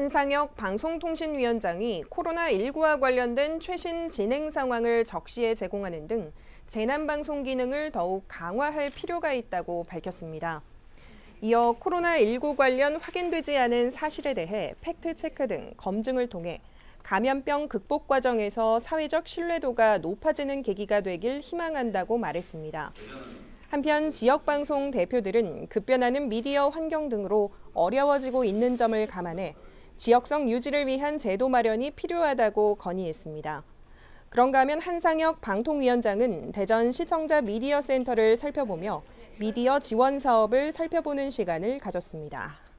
한상혁 방송통신위원장이 코로나19와 관련된 최신 진행 상황을 적시에 제공하는 등 재난방송 기능을 더욱 강화할 필요가 있다고 밝혔습니다. 이어 코로나19 관련 확인되지 않은 사실에 대해 팩트체크 등 검증을 통해 감염병 극복 과정에서 사회적 신뢰도가 높아지는 계기가 되길 희망한다고 말했습니다. 한편 지역방송 대표들은 급변하는 미디어 환경 등으로 어려워지고 있는 점을 감안해 지역성 유지를 위한 제도 마련이 필요하다고 건의했습니다. 그런가 하면 한상혁 방통위원장은 대전 시청자 미디어 센터를 살펴보며 미디어 지원 사업을 살펴보는 시간을 가졌습니다.